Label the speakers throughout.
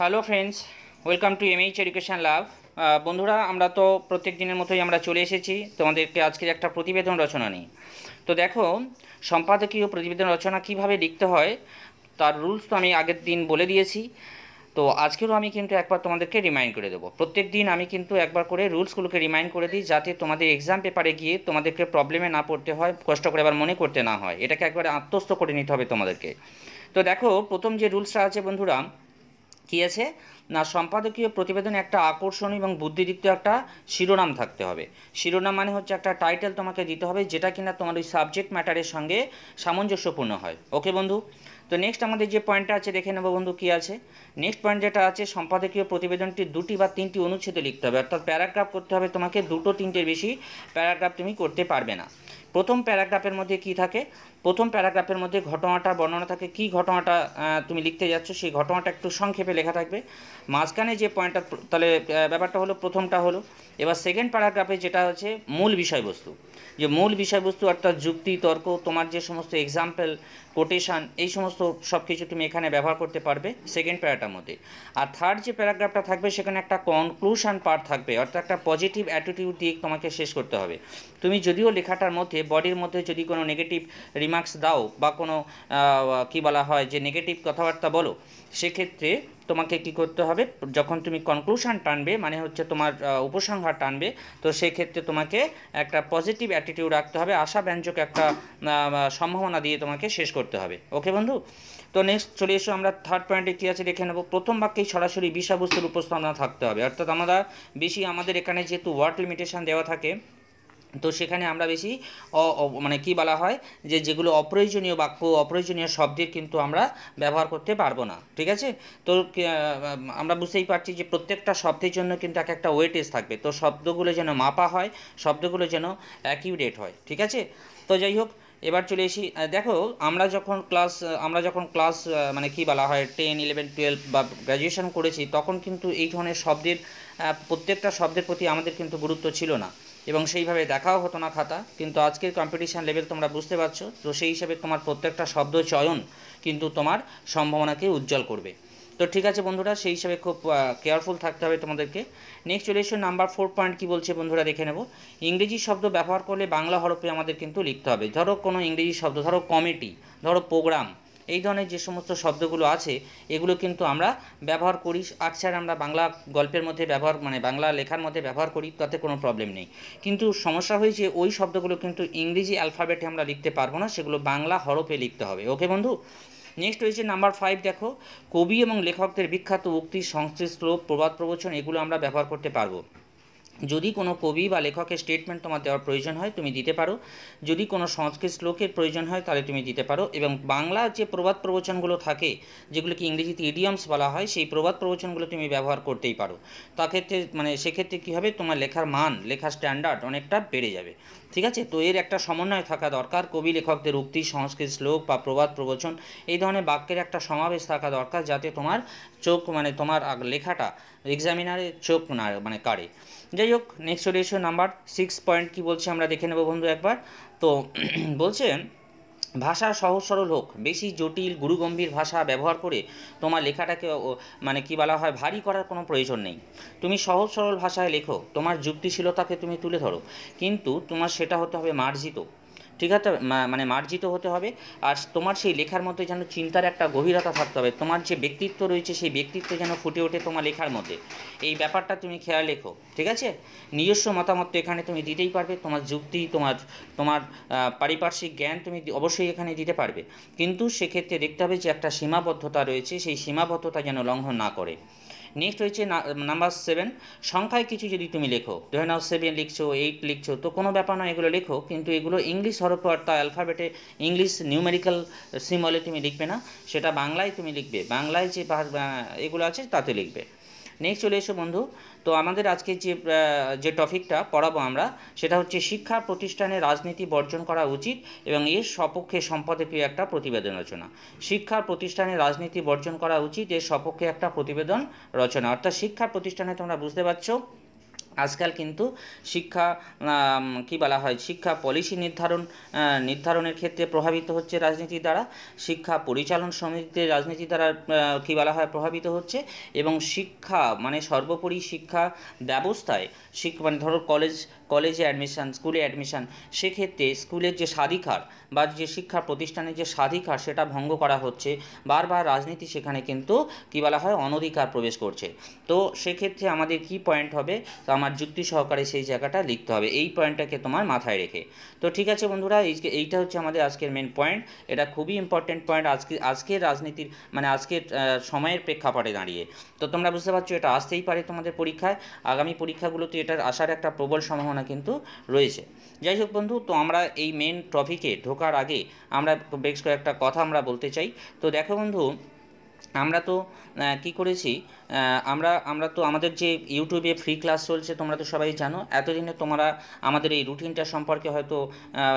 Speaker 1: hello friends welcome to MH education lab বন্ধুরা আমরা তো প্রত্যেক দিনের মতোই আমরা চলে এসেছি তোমাদেরকে আজকের একটা প্রতিবেদন রচনা নিয়ে তো দেখো সম্পাদকীয় প্রতিবেদন রচনা কিভাবে লিখতে হয় তার রুলস তো আমি আগের দিন বলে দিয়েছি তো আজকেরও আমি কিন্তু একবার তোমাদেরকে রিমাইন্ড করে দেবো প্রত্যেক দিন আমি কিন্তু একবার করে রুলসগুলোকে রিমাইন্ড করে দিই যাতে তোমাদের এক্সাম পেপারে গিয়ে তোমাদেরকে প্রবলেমে না পড়তে হয় কষ্ট করে আবার মনে করতে না হয় এটাকে একবারে আত্মস্থ করে নিতে হবে তোমাদেরকে তো দেখো প্রথম যে রুলসটা আছে বন্ধুরা কি আছে না সম্পাদকীয় প্রতিবেদনে একটা আকর্ষণীয় এবং বুদ্ধিদীপ্ত একটা শিরোনাম থাকতে হবে শিরোনাম মানে হচ্ছে একটা টাইটেল তোমাকে দিতে হবে যেটা কিনা তোমার ওই সাবজেক্ট ম্যাটারের সঙ্গে সামঞ্জস্যপূর্ণ হয় ওকে বন্ধু তো নেক্সট আমাদের যে পয়েন্টটা আছে দেখে নেবো বন্ধু কী আছে নেক্সট পয়েন্ট যেটা আছে সম্পাদকীয় প্রতিবেদনটি দুটি বা তিনটি অনুচ্ছেদে লিখতে হবে অর্থাৎ প্যারাগ্রাফ করতে হবে তোমাকে দুটো তিনটের বেশি প্যারাগ্রাফ তুমি করতে পারবে না প্রথম প্যারাগ্রাফের মধ্যে কি থাকে প্রথম প্যারাগ্রাফের মধ্যে ঘটনাটা বর্ণনা থাকে কি ঘটনাটা তুমি লিখতে যাচ্ছ সেই ঘটনাটা একটু সংক্ষেপে লেখা থাকবে মাঝখানে যে পয়েন্টটা তাহলে ব্যাপারটা হলো প্রথমটা হলো এবার সেকেন্ড প্যারাগ্রাফে যেটা হচ্ছে মূল বিষয়বস্তু যে মূল বিষয়বস্তু অর্থাৎ যুক্তি তর্ক তোমার যে সমস্ত এক্সাম্পল কোটেশান এই সমস্ত সব কিছু তুমি এখানে ব্যবহার করতে পারবে সেকেন্ড প্যারাটার মধ্যে আর থার্ড যে প্যারাগ্রাফটা থাকবে সেখানে একটা কনক্লুশন পার্ট থাকবে অর্থাৎ একটা পজিটিভ অ্যাটিটিউড দিয়ে তোমাকে শেষ করতে হবে তুমি যদিও লেখাটার মধ্যে বডির মধ্যে যদি কোনো নেগেটিভ রিমার্কস দাও বা কোনো কি বলা হয় যে নেগেটিভ কথাবার্তা বলো সেক্ষেত্রে তোমাকে কি করতে হবে যখন তুমি কনক্লুশন টানবে মানে হচ্ছে তোমার উপসংহার টানবে তো সেক্ষেত্রে তোমাকে একটা পজিটিভ অ্যাটিটিউড রাখতে হবে আশাব্যঞ্জক একটা সম্ভাবনা দিয়ে তোমাকে শেষ করতে হবে ওকে বন্ধু তো নেক্সট চলে এসো আমরা থার্ড পয়েন্টে কী আছে দেখে নেব প্রথম বাক্যেই সরাসরি বিষয়বস্তুর উপস্থাপনা থাকতে হবে অর্থাৎ আমরা বেশি আমাদের এখানে যেহেতু ওয়ার্ড লিমিটেশন দেওয়া থাকে তো সেখানে আমরা বেশি মানে কি বলা হয় যে যেগুলো অপ্রয়োজনীয় বাক্য অপ্রয়োজনীয় শব্দের কিন্তু আমরা ব্যবহার করতে পারবো না ঠিক আছে তো আমরা বুঝতেই পারছি যে প্রত্যেকটা শব্দের জন্য কিন্তু এক একটা ওয়েটেজ থাকবে তো শব্দগুলো যেন মাপা হয় শব্দগুলো যেন অ্যাকিউরেট হয় ঠিক আছে তো যাই হোক এবার চলে এসি দেখো আমরা যখন ক্লাস আমরা যখন ক্লাস মানে কি বলা হয় টেন ইলেভেন টুয়েলভ বা গ্র্যাজুয়েশন করেছি তখন কিন্তু এই ধরনের শব্দের প্রত্যেকটা শব্দের প্রতি আমাদের কিন্তু গুরুত্ব ছিল না এবং সেইভাবে দেখাও হতো না খাতা কিন্তু আজকের কম্পিটিশান লেভেল তোমরা বুঝতে পারছো তো সেই হিসাবে তোমার প্রত্যেকটা শব্দ চয়ন কিন্তু তোমার সম্ভাবনাকে উজ্জ্বল করবে তো ঠিক আছে বন্ধুরা সেই হিসাবে খুব কেয়ারফুল থাকতে হবে তোমাদেরকে নেক্সট চলে এসো নাম্বার ফোর পয়েন্ট কী বলছে বন্ধুরা দেখে নেব ইংরেজি শব্দ ব্যবহার করলে বাংলা হরফে আমাদের কিন্তু লিখতে হবে ধরো কোনো ইংরেজি শব্দ ধরো কমিটি ধরো প্রোগ্রাম এই ধরনের যে সমস্ত শব্দগুলো আছে এগুলো কিন্তু আমরা ব্যবহার করি আচ্ছার আমরা বাংলা গল্পের মধ্যে ব্যবহার মানে বাংলা লেখার মধ্যে ব্যবহার করি তাতে কোনো প্রবলেম নেই কিন্তু সমস্যা হয়েছে ওই শব্দগুলো কিন্তু ইংরেজি অ্যালফাবেটে আমরা লিখতে পারবো না সেগুলো বাংলা হরফে লিখতে হবে ওকে বন্ধু নেক্সট হয়েছে নাম্বার ফাইভ দেখো কবি এবং লেখকদের বিখ্যাত উক্তি সংশ্লিষ্ট প্রবাদ প্রবচন এগুলো আমরা ব্যবহার করতে পারবো যদি কোনো কবি বা লেখকের স্টেটমেন্ট তোমার দেওয়ার প্রয়োজন হয় তুমি দিতে পারো যদি কোনো সংস্কৃত শ্লোকের প্রয়োজন হয় তাহলে তুমি দিতে পারো এবং বাংলা যে প্রবাদ প্রবচনগুলো থাকে যেগুলোকে ইংরেজিতে ইডিয়ামস বলা হয় সেই প্রবাদ প্রবচনগুলো তুমি ব্যবহার করতেই পারো তা ক্ষেত্রে মানে সেক্ষেত্রে কী হবে তোমার লেখার মান লেখার স্ট্যান্ডার্ড অনেকটা বেড়ে যাবে ঠিক আছে তো এর একটা সমন্বয় থাকা দরকার কবি লেখকদের উক্তি সংস্কৃত শ্লোক বা প্রবাদ প্রবচন এই ধরনের বাক্যের একটা সমাবেশ থাকা দরকার যাতে তোমার চোখ মানে তোমার লেখাটা এক্সামিনারের চোখ না মানে কাড়ে যাই হোক নেক্সট চলে এসো নাম্বার সিক্স পয়েন্ট কী বলছে আমরা দেখে নেব বন্ধু একবার তো বলছে ভাষা সহজ সরল হোক বেশি জটিল গুরুগম্ভীর ভাষা ব্যবহার করে তোমার লেখাটাকে মানে কি বলা হয় ভারী করার কোনো প্রয়োজন নেই তুমি সহজ সরল ভাষায় লেখো তোমার যুক্তিশীলতাকে তুমি তুলে ধরো কিন্তু তোমার সেটা হতে হবে মার্জিত ঠিক আছে মানে মার্জিত হতে হবে আর তোমার সেই লেখার মধ্যে যেন চিন্তার একটা গভীরতা থাকতে হবে তোমার যে ব্যক্তিত্ব রয়েছে সেই ব্যক্তিত্ব যেন ফুটে ওঠে তোমার লেখার মধ্যে এই ব্যাপারটা তুমি খেয়াল লেখো ঠিক আছে নিজস্ব মতামত তো এখানে তুমি দিতেই পারবে তোমার যুক্তি তোমার তোমার পারিপার্শ্বিক জ্ঞান তুমি অবশ্যই এখানে দিতে পারবে কিন্তু সেক্ষেত্রে দেখতে হবে যে একটা সীমাবদ্ধতা রয়েছে সেই সীমাবদ্ধতা যেন লঙ্ঘন না করে নেক্সট হচ্ছে নাম্বার সেভেন সংখ্যায় কিছু যদি তুমি লেখো ধরে নাও সেভেন লিখছো এইট লিখছো তো কোনো ব্যাপার নয় এগুলো লেখো কিন্তু এগুলো ইংলিশ হরফে অর্থাৎ অ্যালফাবেটে ইংলিশ নিউমেরিক্যাল সিম্বলে তুমি লিখবে না সেটা বাংলায় তুমি লিখবে বাংলায় যে এগুলো আছে তাতে লিখবে নেক্সট চলে এসো বন্ধু তো আমাদের আজকে যে যে টপিকটা পড়াবো আমরা সেটা হচ্ছে শিক্ষা প্রতিষ্ঠানে রাজনীতি বর্জন করা উচিত এবং এর সপক্ষে সম্পাদকীয় একটা প্রতিবেদন রচনা শিক্ষা প্রতিষ্ঠানে রাজনীতি বর্জন করা উচিত এর সপক্ষে একটা প্রতিবেদন রচনা অর্থাৎ শিক্ষা প্রতিষ্ঠানে তোমরা বুঝতে পারছো আজকাল কিন্তু শিক্ষা কি বলা হয় শিক্ষা পলিসি নির্ধারণ নির্ধারণের ক্ষেত্রে প্রভাবিত হচ্ছে রাজনীতি দ্বারা শিক্ষা পরিচালন সমিতিতে রাজনীতি দ্বারা কি বলা হয় প্রভাবিত হচ্ছে এবং শিক্ষা মানে সর্বোপরি শিক্ষা ব্যবস্থায় শিক্ষা মানে ধরো কলেজ কলেজে অ্যাডমিশান স্কুলে অ্যাডমিশান সেক্ষেত্রে স্কুলের যে স্বাধিকার বা যে শিক্ষা প্রতিষ্ঠানের যে স্বাধিকার সেটা ভঙ্গ করা হচ্ছে বারবার রাজনীতি সেখানে কিন্তু কী বলা হয় অনধিকার প্রবেশ করছে তো সেক্ষেত্রে আমাদের কি পয়েন্ট হবে তো আমার যুক্তি সহকারে সেই জায়গাটা লিখতে হবে এই পয়েন্টটাকে তোমার মাথায় রেখে তো ঠিক আছে বন্ধুরা এই এইটা হচ্ছে আমাদের আজকের মেন পয়েন্ট এটা খুবই ইম্পর্টেন্ট পয়েন্ট আজকে আজকের রাজনীতির মানে আজকের সময়ের প্রেক্ষাপটে দাঁড়িয়ে তো তোমরা বুঝতে পারছো এটা আসতেই পারে তোমাদের পরীক্ষায় আগামী পরীক্ষাগুলোতে এটার আসার একটা প্রবল সম্ভাবনা সম্ভাবনা কিন্তু রয়েছে যাই হোক বন্ধু তো আমরা এই মেন টপিকে ঢোকার আগে আমরা বেশ কয়েকটা কথা আমরা বলতে চাই তো দেখো বন্ধু আমরা তো কি করেছি আমরা আমরা তো আমাদের যে ইউটিউবে ফ্রি ক্লাস চলছে তোমরা তো সবাই জানো এতদিনে তোমরা আমাদের এই রুটিনটা সম্পর্কে হয়তো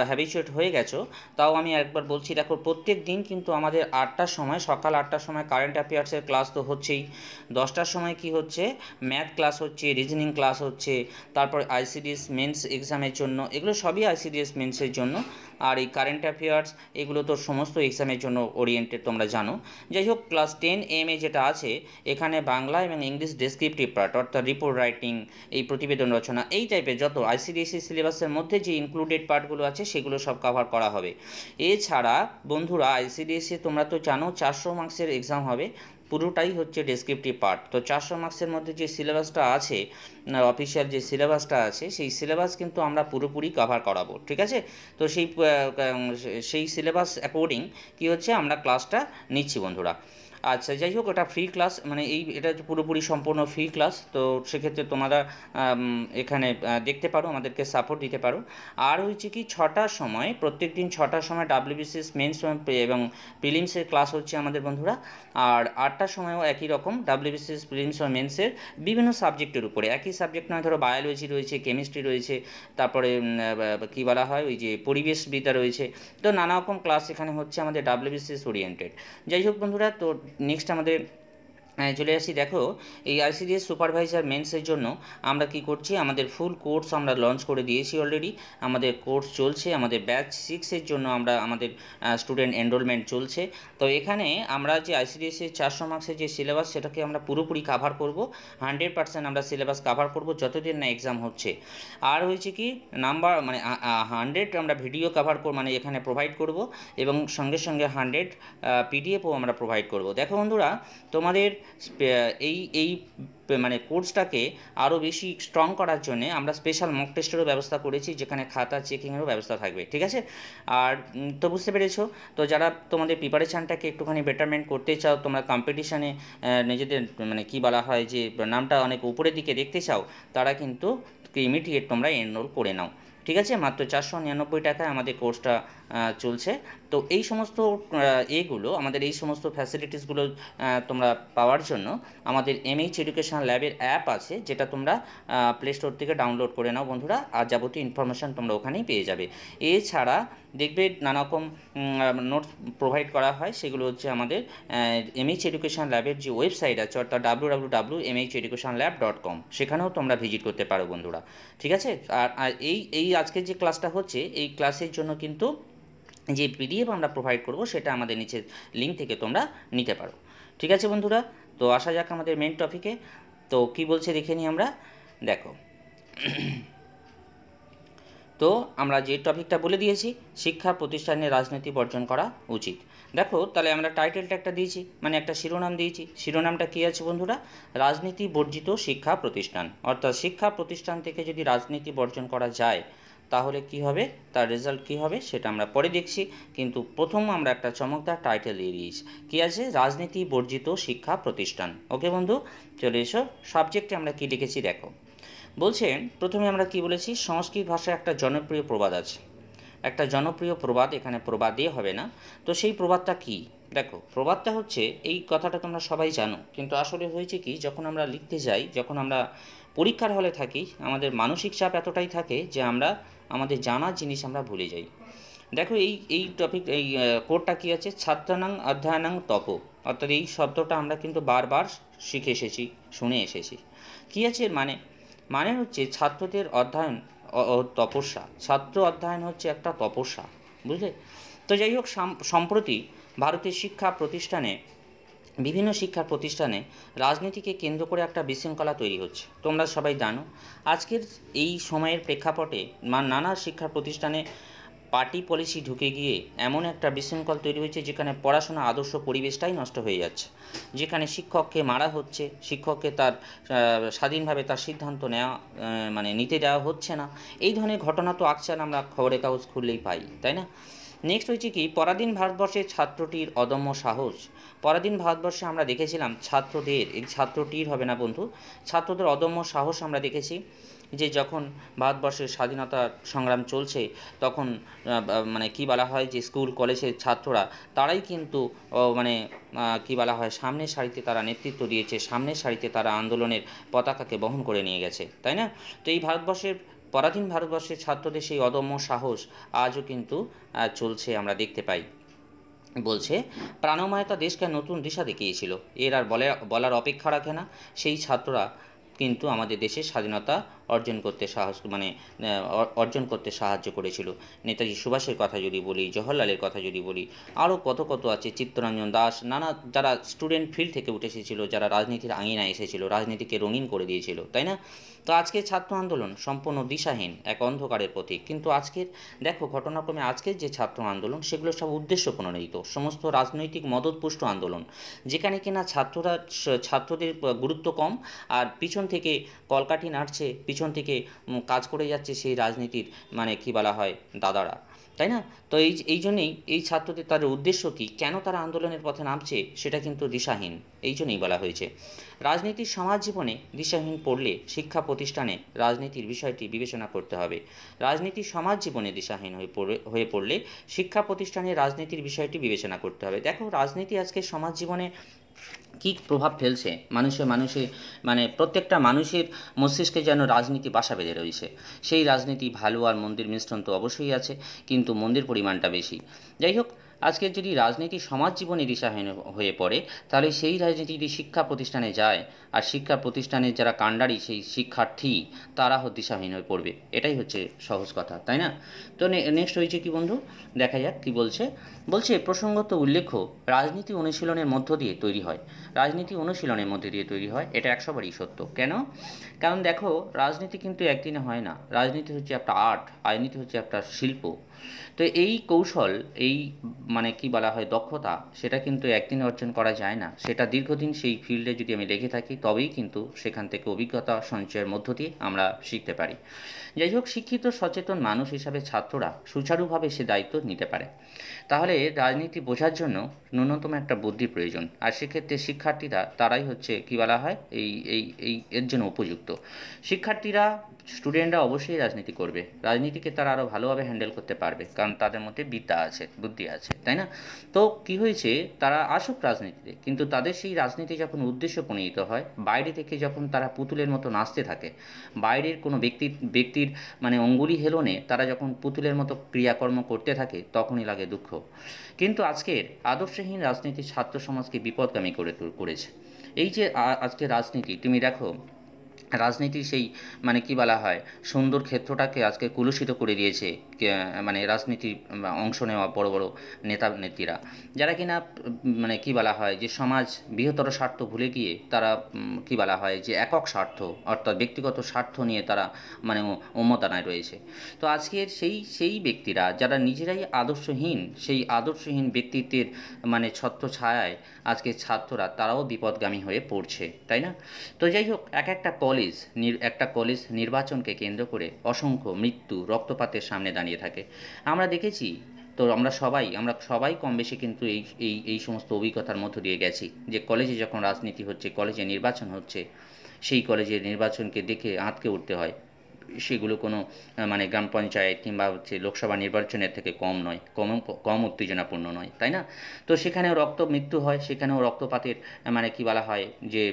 Speaker 1: হ্যাবিচুয়েট হয়ে গেছো তাও আমি একবার বলছি দেখো প্রত্যেক দিন কিন্তু আমাদের আটটার সময় সকাল আটটার সময় কারেন্ট অ্যাফেয়ার্সের ক্লাস তো হচ্ছেই দশটার সময় কি হচ্ছে ম্যাথ ক্লাস হচ্ছে রিজনিং ক্লাস হচ্ছে তারপর আইসিডিএস মেন্স এক্সামের জন্য এগুলো সবই আইসিডিএস মেন্সের জন্য আর এই কারেন্ট অ্যাফেয়ার্স এগুলো তো সমস্ত এক্সামের জন্য ওরিয়েন্টেড তোমরা জানো যাই হোক ক্লাস টেন এম এ যেটা আছে এখানে বাংলা বাংলা এবং ইংলিশ ডেসক্রিপটিভ পার্ট অর্থাৎ রিপোর্ট রাইটিং এই প্রতিবেদন রচনা এই টাইপের যত আইসিডিএসি সিলেবাসের মধ্যে যে ইনক্লুডেড পার্টগুলো আছে সেগুলো সব কভার করা হবে এছাড়া বন্ধুরা আইসিডিএসি তোমরা তো জানো চারশো মার্কসের এক্সাম হবে পুরোটাই হচ্ছে ডেসক্রিপটিভ পার্ট তো চারশো মার্কসের মধ্যে যে সিলেবাসটা আছে অফিসিয়াল যে সিলেবাসটা আছে সেই সিলেবাস কিন্তু আমরা পুরোপুরি কভার করাবো ঠিক আছে তো সেই সেই সিলেবাস অ্যাকর্ডিং কী হচ্ছে আমরা ক্লাসটা নিচ্ছি বন্ধুরা আচ্ছা যাই হোক এটা ফ্রি ক্লাস মানে এই এটা পুরোপুরি সম্পূর্ণ ফ্রি ক্লাস তো সেক্ষেত্রে তোমরা এখানে দেখতে পারো আমাদেরকে সাপোর্ট দিতে পারো আর হচ্ছে কি ছটার সময় প্রত্যেক দিন ছটার সময় ডাব্লিউবিসিএস মেন্স এবং প্রিলিমসের ক্লাস হচ্ছে আমাদের বন্ধুরা আর আটটার সময়ও একই রকম ডাব্লিউবিসিএস প্রিলিমস ও মেন্সের বিভিন্ন সাবজেক্টের উপরে একই সাবজেক্ট নয় ধরো বায়োলজি রয়েছে কেমিস্ট্রি রয়েছে তারপরে কি বলা হয় ওই যে পরিবেশবিদ্যা রয়েছে তো নানা রকম ক্লাস এখানে হচ্ছে আমাদের ডাব্লিউবিসিএস ওরিয়েন্টেড যাই হোক বন্ধুরা তো নেক্সট আমাদের হ্যাঁ, চলে আসি দেখো এই আইসিডিএস সুপারভাইজার মেন্সের জন্য আমরা কি করছি আমাদের ফুল কোর্স আমরা লঞ্চ করে দিয়েছি অলরেডি আমাদের কোর্স চলছে আমাদের ব্যাচ সিক্সের জন্য আমরা আমাদের স্টুডেন্ট এনরোলমেন্ট চলছে তো এখানে আমরা যে আইসিডিএসের চারশো মার্কসের যে সিলেবাস সেটাকে আমরা পুরোপুরি কাভার করব হান্ড্রেড পার্সেন্ট আমরা সিলেবাস কাভার করব যতদিন না এক্সাম হচ্ছে আর হয়েছে কি নাম্বার মানে হান্ড্রেড আমরা ভিডিও কাভার কর মানে এখানে প্রোভাইড করব এবং সঙ্গে সঙ্গে হান্ড্রেড পিডিএফও আমরা প্রোভাইড করব দেখো বন্ধুরা তোমাদের এই এই মানে কোর্সটাকে আরও বেশি স্ট্রং করার জন্যে আমরা স্পেশাল মক টেস্টেরও ব্যবস্থা করেছি যেখানে খাতা চেকিংয়েরও ব্যবস্থা থাকবে ঠিক আছে আর তো বুঝতে পেরেছো তো যারা তোমাদের প্রিপারেশানটাকে একটুখানি বেটারমেন্ট করতে চাও তোমরা কম্পিটিশানে নিজেদের মানে কি বলা হয় যে নামটা অনেক উপরের দিকে দেখতে চাও তারা কিন্তু ইমিডিয়েট তোমরা এনরোল করে নাও ঠিক আছে মাত্র চারশো নিরানব্বই টাকায় আমাদের কোর্সটা চলছে তো এই সমস্ত এগুলো আমাদের এই সমস্ত ফ্যাসিলিটিসগুলো তোমরা পাওয়ার জন্য আমাদের এমএইচ এডুকেশন ল্যাবের অ্যাপ আছে যেটা তোমরা প্লে স্টোর থেকে ডাউনলোড করে নাও বন্ধুরা আর যাবতীয় ইনফরমেশান তোমরা ওখানেই পেয়ে যাবে এছাড়া দেখবে নানারকম নোটস প্রোভাইড করা হয় সেগুলো হচ্ছে আমাদের এমএইচ এডুকেশান ল্যাবের যে ওয়েবসাইট আছে অর্থাৎ W W W MH education lab dot com সেখানেও তোমরা ভিজিট করতে পারো বন্ধুরা ঠিক আছে আর এই এই আজকের যে ক্লাসটা হচ্ছে এই ক্লাসের জন্য কিন্তু যে পিডিএফ আমরা প্রোভাইড করব সেটা আমাদের নিচের লিঙ্ক থেকে তোমরা নিতে পারো ঠিক আছে বন্ধুরা তো আসা যাক আমাদের মেন টপিকে তো কি বলছে দেখে নিই আমরা দেখো তো আমরা যে টপিকটা বলে দিয়েছি শিক্ষা প্রতিষ্ঠানে রাজনীতি বর্জন করা উচিত দেখো তাহলে আমরা টাইটেলটা একটা দিয়েছি মানে একটা শিরোনাম দিয়েছি শিরোনামটা কী আছে বন্ধুরা রাজনীতি বর্জিত শিক্ষা প্রতিষ্ঠান অর্থাৎ শিক্ষা প্রতিষ্ঠান থেকে যদি রাজনীতি বর্জন করা যায় তাহলে কি হবে তার রেজাল্ট কি হবে সেটা আমরা পরে দেখছি কিন্তু প্রথম আমরা একটা চমকদার টাইটেল দিয়ে দিয়েছি কী আছে রাজনীতি বর্জিত শিক্ষা প্রতিষ্ঠান ওকে বন্ধু চলে এসো সাবজেক্টে আমরা কি লিখেছি দেখো বলছে প্রথমে আমরা কি বলেছি সংস্কৃত ভাষায় একটা জনপ্রিয় প্রবাদ আছে একটা জনপ্রিয় প্রবাদ এখানে প্রবাদই হবে না তো সেই প্রবাদটা কি দেখো প্রবাদটা হচ্ছে এই কথাটা তোমরা সবাই জানো কিন্তু আসলে হয়েছে কি যখন আমরা লিখতে যাই যখন আমরা পরীক্ষার হলে থাকি আমাদের মানসিক চাপ এতটাই থাকে যে আমরা আমাদের জানা জিনিস আমরা ভুলে যাই দেখো এই এই টপিক এই কোডটা কী আছে ছাত্রানাং অধ্যয়নাং তপ অর্থাৎ এই শব্দটা আমরা কিন্তু বারবার শিখে এসেছি শুনে এসেছি কী আছে মানে মানে হচ্ছে ছাত্রদের অধ্যয়ন তপস্যা ছাত্র অধ্যয়ন হচ্ছে একটা তপস্যা বুঝলে তো যাই হোক সম্প্রতি ভারতের শিক্ষা প্রতিষ্ঠানে বিভিন্ন শিক্ষা প্রতিষ্ঠানে রাজনীতিকে কেন্দ্র করে একটা বিশৃঙ্খলা তৈরি হচ্ছে তোমরা সবাই জানো আজকের এই সময়ের প্রেক্ষাপটে নানা শিক্ষা প্রতিষ্ঠানে পার্টি পলিসি ঢুকে গিয়ে এমন একটা বিশৃঙ্খল তৈরি হয়েছে যেখানে পড়াশোনা আদর্শ পরিবেশটাই নষ্ট হয়ে যাচ্ছে যেখানে শিক্ষককে মারা হচ্ছে শিক্ষককে তার স্বাধীনভাবে তার সিদ্ধান্ত নেওয়া মানে নিতে দেওয়া হচ্ছে না এই ধরনের ঘটনা তো আকচার আমরা খবরের কাগজ খুললেই পাই তাই না নেক্সট হচ্ছে কি পরাধীন ভারতবর্ষের ছাত্রটির অদম্য সাহস পরাধীন ভারতবর্ষে আমরা দেখেছিলাম ছাত্রদের এই ছাত্রটির হবে না বন্ধু ছাত্রদের অদম্য সাহস আমরা দেখেছি যে যখন ভারতবর্ষের স্বাধীনতা সংগ্রাম চলছে তখন মানে কি বলা হয় যে স্কুল কলেজের ছাত্ররা তারাই কিন্তু মানে কি বলা হয় সামনের সারিতে তারা নেতৃত্ব দিয়েছে সামনের সারিতে তারা আন্দোলনের পতাকাকে বহন করে নিয়ে গেছে তাই না তো এই ভারতবর্ষের পরাধীন ভারতবর্ষের ছাত্রদের সেই অদম্য সাহস আজও কিন্তু চলছে আমরা দেখতে পাই বলছে প্রাণময়তা দেশকে নতুন দিশা দেখিয়েছিল এর আর বলার অপেক্ষা রাখে না সেই ছাত্ররা কিন্তু আমাদের দেশের স্বাধীনতা অর্জন করতে সাহস মানে অর্জন করতে সাহায্য করেছিল নেতাজি সুভাষের কথা যদি বলি জওহরলালের কথা যদি বলি আরও কত কত আছে চিত্তরঞ্জন দাস নানা যারা স্টুডেন্ট ফিল্ড থেকে উঠে এসেছিল যারা রাজনীতির আঙিনায় এসেছিল রাজনীতিকে রঙিন করে দিয়েছিল তাই না তো আজকের ছাত্র আন্দোলন সম্পূর্ণ দিশাহীন এক অন্ধকারের প্রতীক কিন্তু আজকের দেখো ঘটনাক্রমে আজকের যে ছাত্র আন্দোলন সেগুলো সব উদ্দেশ্য প্রণোদিত সমস্ত রাজনৈতিক মদতপুষ্ট আন্দোলন যেখানে কিনা ছাত্ররা ছাত্রদের গুরুত্ব কম আর পিছন থেকে কলকাঠি নাড়ছে পিছন থেকে কাজ করে যাচ্ছে সেই রাজনীতির মানে কি বলা হয় দাদারা তাই না তো এই এই জন্যেই এই ছাত্রদের তাদের উদ্দেশ্য কী কেন তারা আন্দোলনের পথে নামছে সেটা কিন্তু দিশাহীন এই জন্যেই বলা হয়েছে রাজনীতির সমাজ জীবনে দিশাহীন পড়লে শিক্ষা প্রতিষ্ঠানে রাজনীতির বিষয়টি বিবেচনা করতে হবে রাজনীতির সমাজ জীবনে দিশাহীন হয়ে পড়ে হয়ে পড়লে শিক্ষা প্রতিষ্ঠানে রাজনীতির বিষয়টি বিবেচনা করতে হবে দেখো রাজনীতি আজকে সমাজ জীবনে কি প্রভাব ফেলছে মানুষে মানুষে মানে প্রত্যেকটা মানুষের মস্তিষ্কে যেন রাজনীতি বাসা বেঁধে রয়েছে সেই রাজনীতি ভালো আর মন্দির মিশ্রণ তো অবশ্যই আছে কিন্তু মন্দির পরিমাণটা বেশি যাই হোক আজকে যদি রাজনীতি সমাজ জীবনে দিশাহীন হয়ে পড়ে তাহলে সেই রাজনীতি যদি শিক্ষা প্রতিষ্ঠানে যায় আর শিক্ষা প্রতিষ্ঠানের যারা কাণ্ডারি সেই শিক্ষার্থী তারা দিশাহীন হয়ে পড়বে এটাই হচ্ছে সহজ কথা তাই না তো নেক্সট হয়েছে কি বন্ধু দেখা যাক কি বলছে বলছে প্রসঙ্গত উল্লেখ্য রাজনীতি অনুশীলনের মধ্য দিয়ে তৈরি হয় রাজনীতি অনুশীলনের মধ্যে দিয়ে তৈরি হয় এটা একশোবারই সত্য কেন কারণ দেখো রাজনীতি কিন্তু একদিনে হয় না রাজনীতি হচ্ছে একটা আর্ট রাজনীতি হচ্ছে একটা শিল্প তো এই কৌশল এই মানে কি বলা হয় দক্ষতা সেটা কিন্তু একদিনে অর্জন করা যায় না সেটা দীর্ঘদিন সেই ফিল্ডে যদি আমি লেগে থাকি তবেই কিন্তু সেখান থেকে অভিজ্ঞতা সঞ্চয়ের মধ্য দিয়ে আমরা শিখতে পারি যাই হোক শিক্ষিত সচেতন মানুষ হিসাবে ছাত্ররা সুচারুভাবে সে দায়িত্ব নিতে পারে তাহলে রাজনীতি বোঝার জন্য ন্যূনতম একটা বুদ্ধি প্রয়োজন আর সেক্ষেত্রে শিক্ষা শিক্ষার্থীরা তারাই হচ্ছে কী বলা হয় এই এই এই এর জন্য উপযুক্ত শিক্ষার্থীরা স্টুডেন্টরা অবশ্যই রাজনীতি করবে রাজনীতিকে তারা আরও ভালোভাবে হ্যান্ডেল করতে পারবে কারণ তাদের মধ্যে বিদ্যা আছে বুদ্ধি আছে তাই না তো কি হয়েছে তারা আসুক রাজনীতিতে কিন্তু তাদের সেই রাজনীতি যখন উদ্দেশ্য প্রণীত হয় বাইরে থেকে যখন তারা পুতুলের মতো নাচতে থাকে বাইরের কোনো ব্যক্তি ব্যক্তির মানে অঙ্গুলি হেলনে তারা যখন পুতুলের মতো ক্রিয়াকর্ম করতে থাকে তখনই লাগে দুঃখ কিন্তু আজকের আদর্শহীন রাজনীতি ছাত্র সমাজকে বিপদগামী করে করেছে এই যে আজকে রাজনীতি তুমি দেখো রাজনীতি সেই মানে কি বলা হয় সুন্দর ক্ষেত্রটাকে আজকে কলুষিত করে দিয়েছে মানে রাজনীতি অংশ নেওয়া বড় বড় নেতা নেত্রীরা যারা কিনা মানে কি বলা হয় যে সমাজ বৃহত্তর স্বার্থ ভুলে গিয়ে তারা কি বলা হয় যে একক স্বার্থ অর্থাৎ ব্যক্তিগত স্বার্থ নিয়ে তারা মানে উন্মতানায় রয়েছে তো আজকের সেই সেই ব্যক্তিরা যারা নিজেরাই আদর্শহীন সেই আদর্শহীন ব্যক্তিত্বের মানে ছত্র ছায়ায় আজকে ছাত্ররা তারাও বিপদগামী হয়ে পড়ছে তাই না তো যাই হোক এক একটা কলেজ একটা কলেজ নির্বাচনকে কেন্দ্র করে অসংখ্য মৃত্যু রক্তপাতের সামনে দাঁড়িয়ে দাঁড়িয়ে থাকে আমরা দেখেছি তো আমরা সবাই আমরা সবাই কম বেশি কিন্তু এই এই এই সমস্ত অভিজ্ঞতার মধ্য দিয়ে গেছি যে কলেজে যখন রাজনীতি হচ্ছে কলেজে নির্বাচন হচ্ছে সেই কলেজের নির্বাচনকে দেখে আঁতকে উঠতে হয় সেগুলো কোনো মানে গ্রাম পঞ্চায়েত কিংবা হচ্ছে লোকসভা নির্বাচনের থেকে কম নয় কম কম উত্তেজনাপূর্ণ নয় তাই না তো সেখানেও রক্ত মৃত্যু হয় সেখানেও রক্তপাতের মানে কি বলা হয় যে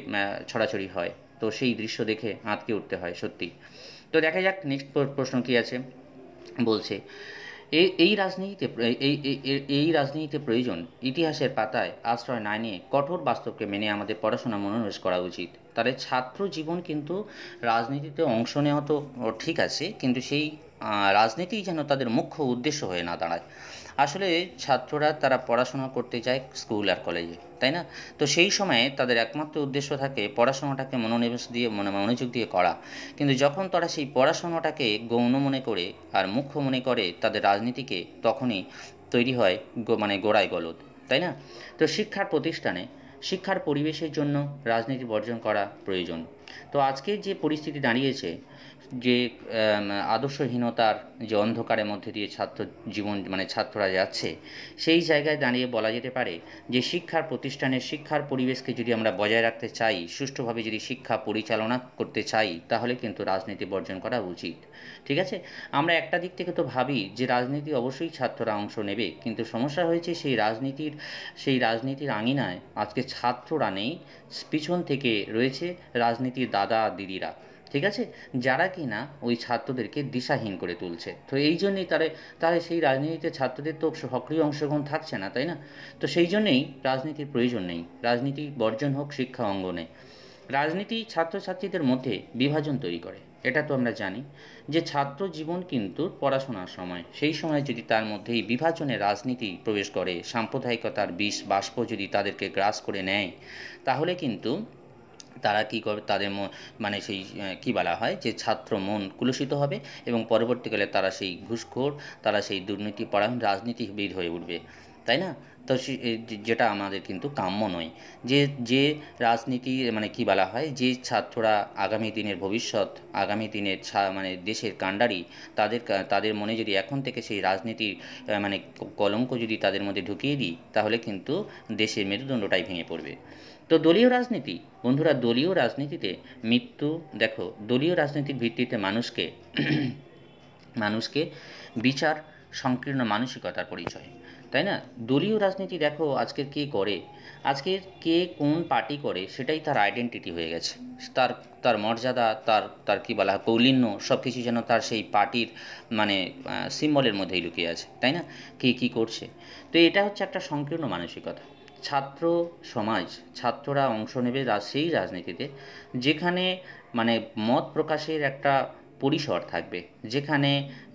Speaker 1: ছড়াছড়ি হয় তো সেই দৃশ্য দেখে আঁতকে উঠতে হয় সত্যি তো দেখা যাক নেক্সট প্রশ্ন কী আছে বলছে এই এই রাজনীতিতে এই এই রাজনীতিতে প্রয়োজন ইতিহাসের পাতায় আশ্রয় না নিয়ে কঠোর বাস্তবকে মেনে আমাদের পড়াশোনা মনোনিবেশ করা উচিত তাহলে ছাত্র জীবন কিন্তু রাজনীতিতে অংশ নেওয়া তো ঠিক আছে কিন্তু সেই রাজনীতি যেন তাদের মুখ্য উদ্দেশ্য হয়ে না দাঁড়ায় আসলে ছাত্ররা তারা পড়াশোনা করতে যায় স্কুল আর কলেজে তাই না তো সেই সময়ে তাদের একমাত্র উদ্দেশ্য থাকে পড়াশোনাটাকে মনোনিবেশ দিয়ে মনে মনোযোগ দিয়ে করা কিন্তু যখন তারা সেই পড়াশোনাটাকে গৌণ মনে করে আর মুখ্য মনে করে তাদের রাজনীতিকে তখনই তৈরি হয় মানে গোড়ায় গলদ তাই না তো শিক্ষার প্রতিষ্ঠানে শিক্ষার পরিবেশের জন্য রাজনীতি বর্জন করা প্রয়োজন তো আজকের যে পরিস্থিতি দাঁড়িয়েছে যে আদর্শহীনতার যে অন্ধকারের মধ্যে দিয়ে ছাত্র জীবন মানে ছাত্ররা যাচ্ছে সেই জায়গায় দাঁড়িয়ে বলা যেতে পারে যে শিক্ষার প্রতিষ্ঠানের শিক্ষার পরিবেশকে যদি আমরা বজায় রাখতে চাই সুষ্ঠুভাবে যদি শিক্ষা পরিচালনা করতে চাই তাহলে কিন্তু রাজনীতি বর্জন করা উচিত ঠিক আছে আমরা একটা দিক থেকে তো ভাবি যে রাজনীতি অবশ্যই ছাত্ররা অংশ নেবে কিন্তু সমস্যা হয়েছে সেই রাজনীতির সেই রাজনীতির আঙিনায় আজকে ছাত্ররা নেই পিছন থেকে রয়েছে রাজনীতির দাদা দিদিরা ঠিক আছে যারা কি না ওই ছাত্রদেরকে দিশাহীন করে তুলছে তো এই জন্যেই তারা তাহলে সেই রাজনীতিতে ছাত্রদের তো সক্রিয় অংশগ্রহণ থাকছে না তাই না তো সেই জন্যেই রাজনীতির প্রয়োজন নেই রাজনীতি বর্জন হোক শিক্ষা অঙ্গনে রাজনীতি ছাত্রছাত্রীদের মধ্যে বিভাজন তৈরি করে এটা তো আমরা জানি যে ছাত্র জীবন কিন্তু পড়াশোনার সময় সেই সময় যদি তার মধ্যে এই বিভাজনে রাজনীতি প্রবেশ করে সাম্প্রদায়িকতার বিষ বাষ্প যদি তাদেরকে গ্রাস করে নেয় তাহলে কিন্তু তারা কী করবে তাদের মানে সেই কি বলা হয় যে ছাত্র মন কুলুষিত হবে এবং পরবর্তীকালে তারা সেই ঘুষখোর তারা সেই দুর্নীতি পরায়ণ রাজনীতিবিদ হয়ে উঠবে তাই না তো যেটা আমাদের কিন্তু কাম্য নয় যে যে রাজনীতি মানে কি বলা হয় যে ছাত্ররা আগামী দিনের ভবিষ্যৎ আগামী দিনের মানে দেশের কাণ্ডারি তাদের তাদের মনে যদি এখন থেকে সেই রাজনীতির মানে কলঙ্ক যদি তাদের মধ্যে ঢুকিয়ে দিই তাহলে কিন্তু দেশের মেরুদণ্ডটাই ভেঙে পড়বে তো দলীয় রাজনীতি বন্ধুরা দলীয় রাজনীতিতে মৃত্যু দেখো দলীয় রাজনীতির ভিত্তিতে মানুষকে মানুষকে বিচার সংকীর্ণ মানসিকতার পরিচয় তাই না দলীয় রাজনীতি দেখো আজকের কে করে আজকের কে কোন পার্টি করে সেটাই তার আইডেন্টিটি হয়ে গেছে তার তার মর্যাদা তার তার কী বলা হয় কৌলিন্য সব কিছু যেন তার সেই পার্টির মানে সিম্বলের মধ্যেই লুকিয়ে আছে তাই না কে কি করছে তো এটা হচ্ছে একটা সংকীর্ণ মানসিকতা ছাত্র সমাজ ছাত্ররা অংশ নেবে সেই রাজনীতিতে যেখানে মানে মত প্রকাশের একটা পরিসর থাকবে যেখানে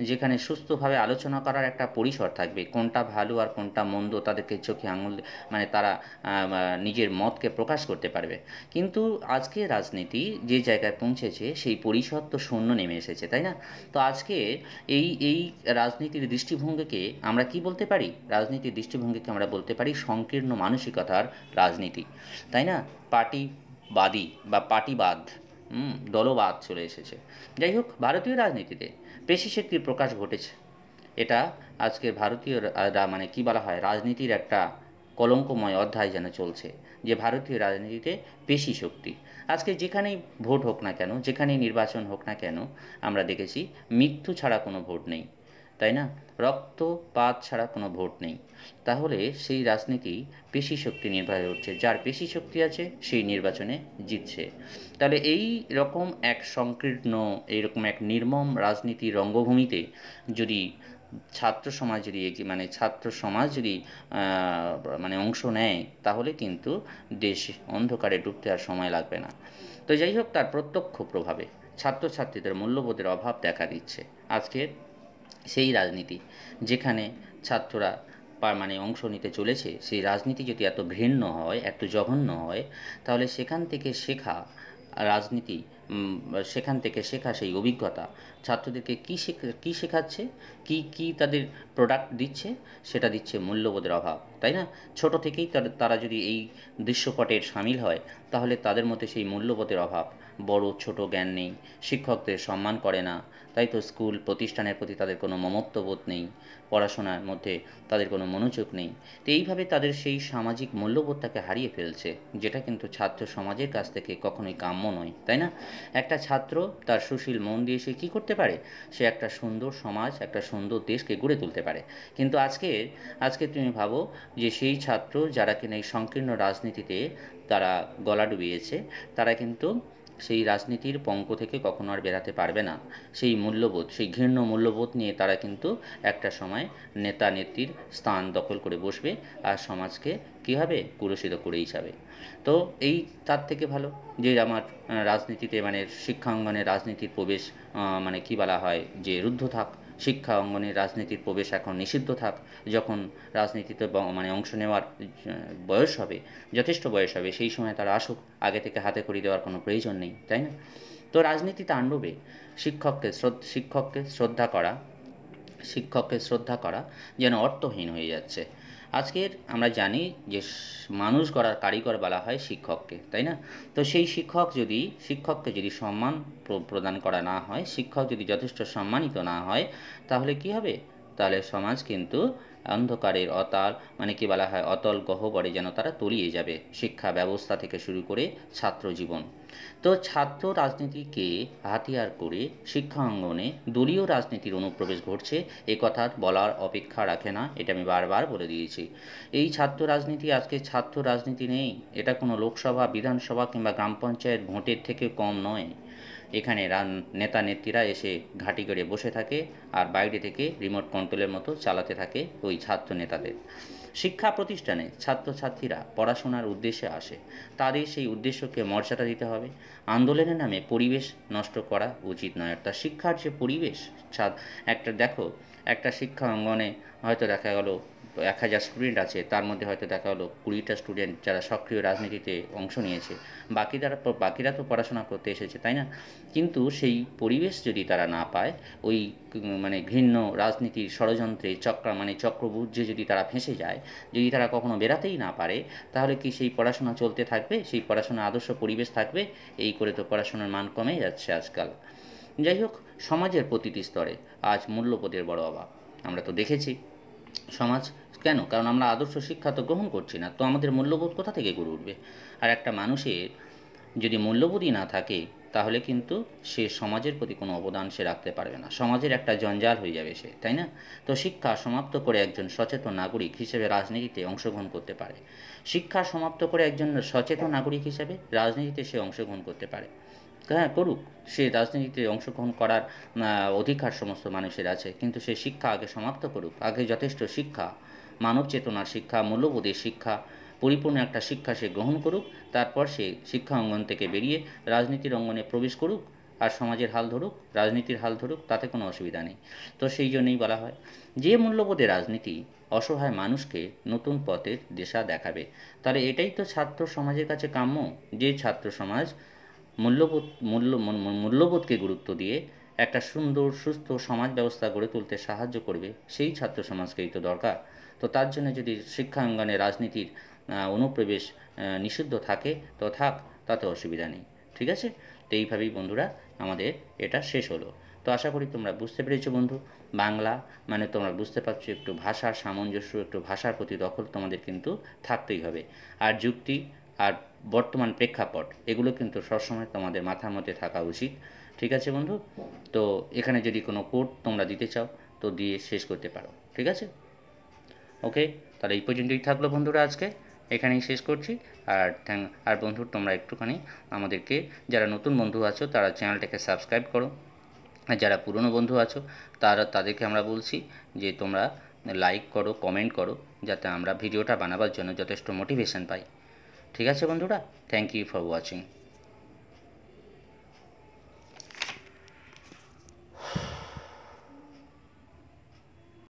Speaker 1: যেখানে সুস্থভাবে আলোচনা করার একটা পরিসর থাকবে কোনটা ভালো আর কোনটা মন্দ তাদেরকে চোখে আঙুল মানে তারা নিজের মতকে প্রকাশ করতে পারবে কিন্তু আজকে রাজনীতি যে জায়গায় পৌঁছেছে সেই পরিসর তো শূন্য নেমে এসেছে তাই না তো আজকে এই এই রাজনীতির দৃষ্টিভঙ্গিকে আমরা কি বলতে পারি রাজনীতির দৃষ্টিভঙ্গিকে আমরা বলতে পারি সংকীর্ণ মানসিকতার রাজনীতি তাই না পার্টিবাদী বা পার্টিবাদ দলবাদ চলে এসেছে যাই হোক ভারতীয় রাজনীতিতে পেশি শক্তির প্রকাশ ঘটেছে এটা আজকে ভারতীয় মানে কি বলা হয় রাজনীতির একটা কলঙ্কময় অধ্যায় যেন চলছে যে ভারতীয় রাজনীতিতে পেশি শক্তি আজকে যেখানেই ভোট হোক না কেন যেখানেই নির্বাচন হোক না কেন আমরা দেখেছি মৃত্যু ছাড়া কোনো ভোট নেই তাই না রক্তপাত ছাড়া কোনো ভোট নেই তাহলে সেই রাজনীতি পেশি শক্তি নির্ভর হচ্ছে যার পেশি শক্তি আছে সেই নির্বাচনে জিতছে তাহলে এই রকম এক সংকীর্ণ এইরকম এক নির্মম রাজনীতি রঙ্গভূমিতে যদি ছাত্র সমাজ যদি মানে ছাত্র সমাজ যদি মানে অংশ নেয় তাহলে কিন্তু দেশ অন্ধকারে ডুবতে আর সময় লাগবে না তো যাই হোক তার প্রত্যক্ষ প্রভাবে ছাত্রছাত্রীদের মূল্যবোধের অভাব দেখা দিচ্ছে আজকের সেই রাজনীতি যেখানে ছাত্ররা মানে অংশ নিতে চলেছে সেই রাজনীতি যদি এত ঘৃণ্য হয় এত জঘন্য হয় তাহলে সেখান থেকে শেখা রাজনীতি সেখান থেকে শেখা সেই অভিজ্ঞতা ছাত্রদেরকে কী শেখা কী শেখাচ্ছে কি কি তাদের প্রোডাক্ট দিচ্ছে সেটা দিচ্ছে মূল্যবোধের অভাব তাই না ছোট থেকেই তারা যদি এই দৃশ্যপটের সামিল হয় তাহলে তাদের মধ্যে সেই মূল্যবোধের অভাব বড় ছোট জ্ঞান নেই শিক্ষকদের সম্মান করে না তাই তো স্কুল প্রতিষ্ঠানের প্রতি তাদের কোনো মমত্ববোধ নেই পড়াশোনার মধ্যে তাদের কোনো মনোযোগ নেই তো এইভাবে তাদের সেই সামাজিক মূল্যবোধটাকে হারিয়ে ফেলছে যেটা কিন্তু ছাত্র সমাজের কাছ থেকে কখনোই কাম্য নয় তাই না একটা ছাত্র তার সুশীল মন দিয়ে সে কী করতে পারে সে একটা সুন্দর সমাজ একটা সুন্দর দেশকে গড়ে তুলতে পারে কিন্তু আজকে আজকে তুমি ভাবো যে সেই ছাত্র যারা কিনা এই সংকীর্ণ রাজনীতিতে তারা গলা ডুবিয়েছে তারা কিন্তু সেই রাজনীতির পঙ্ক থেকে কখনো আর বেরাতে পারবে না সেই মূল্যবোধ সেই ঘৃণ্য মূল্যবোধ নিয়ে তারা কিন্তু একটা সময় নেতা নেত্রীর স্থান দখল করে বসবে আর সমাজকে কী হবে কুরুষিত করেই যাবে তো এই তার থেকে ভালো যে আমার রাজনীতিতে মানে শিক্ষাঙ্গনে রাজনীতির প্রবেশ মানে কী বলা হয় যে রুদ্ধ থাক শিক্ষা অঙ্গনে রাজনীতির প্রবেশ এখন নিষিদ্ধ থাক যখন রাজনীতিতে মানে অংশ নেওয়ার বয়স হবে যথেষ্ট বয়স হবে সেই সময় তারা আসুক আগে থেকে হাতে করি দেওয়ার কোনো প্রয়োজন নেই তাই না তো রাজনীতি তাণ্ডবে শিক্ষককে শিক্ষককে শ্রদ্ধা করা শিক্ষককে শ্রদ্ধা করা যেন অর্থহীন হয়ে যাচ্ছে আজকের আমরা জানি যে মানুষ গড়ার কারিগর বলা হয় শিক্ষককে তাই না তো সেই শিক্ষক যদি শিক্ষককে যদি সম্মান প্রদান করা না হয় শিক্ষক যদি যথেষ্ট সম্মানিত না হয় তাহলে কি হবে তাহলে সমাজ কিন্তু অন্ধকারের অতাল মানে কি বলা হয় অতল গহ্বরে যেন তারা তলিয়ে যাবে শিক্ষা ব্যবস্থা থেকে শুরু করে ছাত্র জীবন তো ছাত্র রাজনীতিকে হাতিয়ার করে শিক্ষাঙ্গনে দলীয় রাজনীতির অনুপ্রবেশ ঘটছে এ কথা বলার অপেক্ষা রাখে না এটা আমি বারবার বলে দিয়েছি এই ছাত্র রাজনীতি আজকে ছাত্র রাজনীতি নেই এটা কোনো লোকসভা বিধানসভা কিংবা গ্রাম পঞ্চায়েত ভোটের থেকে কম নয় এখানে নেতা নেত্রীরা এসে ঘাঁটি করে বসে থাকে আর বাইরে থেকে রিমোট কন্ট্রোলের মতো চালাতে থাকে ওই ছাত্র নেতাদের শিক্ষা প্রতিষ্ঠানে ছাত্রছাত্রীরা পড়াশোনার উদ্দেশ্যে আসে তাদের সেই উদ্দেশ্যকে মর্যাদা দিতে হবে আন্দোলনের নামে পরিবেশ নষ্ট করা উচিত নয় অর্থাৎ শিক্ষার যে পরিবেশ একটা দেখো একটা শিক্ষা অঙ্গনে হয়তো দেখা গেল এক হাজার স্টুডেন্ট আছে তার মধ্যে হয়তো দেখা হলো কুড়িটা স্টুডেন্ট যারা সক্রিয় রাজনীতিতে অংশ নিয়েছে বাকি তারা বাকিরা তো পড়াশোনা করতে এসেছে তাই না কিন্তু সেই পরিবেশ যদি তারা না পায় ওই মানে ঘৃণ্য রাজনীতির ষড়যন্ত্রে চক্র মানে চক্রবুজ্জে যদি তারা ফেঁসে যায় যদি তারা কখনো বেরাতেই না পারে তাহলে কি সেই পড়াশোনা চলতে থাকবে সেই পড়াশোনা আদর্শ পরিবেশ থাকবে এই করে তো পড়াশোনার মান কমে যাচ্ছে আজকাল যাই হোক সমাজের প্রতিটি স্তরে আজ মূল্যবোধের বড় অভাব আমরা তো দেখেছি সমাজ কেন কারণ আমরা আদর্শ শিক্ষা তো গ্রহণ করছি না তো আমাদের মূল্যবোধ কোথা থেকে গড়ে উঠবে আর একটা মানুষের যদি মূল্যবোধই না থাকে তাহলে কিন্তু সে সমাজের প্রতি কোনো অবদান সে রাখতে পারবে না সমাজের একটা জঞ্জাল হয়ে যাবে সে তাই না তো শিক্ষা সমাপ্ত করে একজন সচেতন নাগরিক হিসেবে রাজনীতিতে অংশগ্রহণ করতে পারে শিক্ষা সমাপ্ত করে একজন সচেতন নাগরিক হিসেবে রাজনীতিতে সে অংশগ্রহণ করতে পারে হ্যাঁ করুক সে রাজনীতিতে অংশগ্রহণ করার অধিকার সমস্ত মানুষের আছে কিন্তু সে শিক্ষা আগে সমাপ্ত করুক আগে যথেষ্ট শিক্ষা মানব চেতনার শিক্ষা মূল্যবোধের শিক্ষা পরিপূর্ণ একটা শিক্ষা সে গ্রহণ করুক তারপর সে শিক্ষা অঙ্গন থেকে বেরিয়ে রাজনীতির অঙ্গনে প্রবেশ করুক আর সমাজের হাল ধরুক রাজনীতির হাল ধরুক তাতে কোনো অসুবিধা নেই তো সেই জন্যই বলা হয় যে মূল্যবোধে রাজনীতি অসহায় মানুষকে নতুন পথের দেশা দেখাবে তাহলে এটাই তো ছাত্র সমাজের কাছে কাম্য যে ছাত্র সমাজ মূল্যবোধ মূল্য মূল্যবোধকে গুরুত্ব দিয়ে একটা সুন্দর সুস্থ সমাজ ব্যবস্থা গড়ে তুলতে সাহায্য করবে সেই ছাত্র সমাজকেই তো দরকার তো তার জন্য যদি শিক্ষাঙ্গনে রাজনীতির অনুপ্রবেশ নিষিদ্ধ থাকে তো থাক তাতে অসুবিধা নেই ঠিক আছে তো এইভাবেই বন্ধুরা আমাদের এটা শেষ হলো তো আশা করি তোমরা বুঝতে পেরেছো বন্ধু বাংলা মানে তোমরা বুঝতে পারছো একটু ভাষার সামঞ্জস্য একটু ভাষার প্রতি দখল তোমাদের কিন্তু থাকতেই হবে আর যুক্তি আর বর্তমান প্রেক্ষাপট এগুলো কিন্তু সবসময় তোমাদের মাথার মধ্যে থাকা উচিত ঠিক আছে বন্ধু তো এখানে যদি কোনো কোড তোমরা দিতে চাও তো দিয়ে শেষ করতে পারো ঠিক আছে ওকে তাহলে এই পর্যন্তই থাকলো বন্ধুরা আজকে এখানেই শেষ করছি আর থ্যাংক আর বন্ধু তোমরা একটুখানি আমাদেরকে যারা নতুন বন্ধু আছো তারা চ্যানেলটাকে সাবস্ক্রাইব করো আর যারা পুরনো বন্ধু আছো তারা তাদেরকে আমরা বলছি যে তোমরা লাইক করো কমেন্ট করো যাতে আমরা ভিডিওটা বানাবার জন্য যথেষ্ট মোটিভেশন পাই ঠিক আছে বন্ধুরা থ্যাংক ইউ ফর ওয়াচিং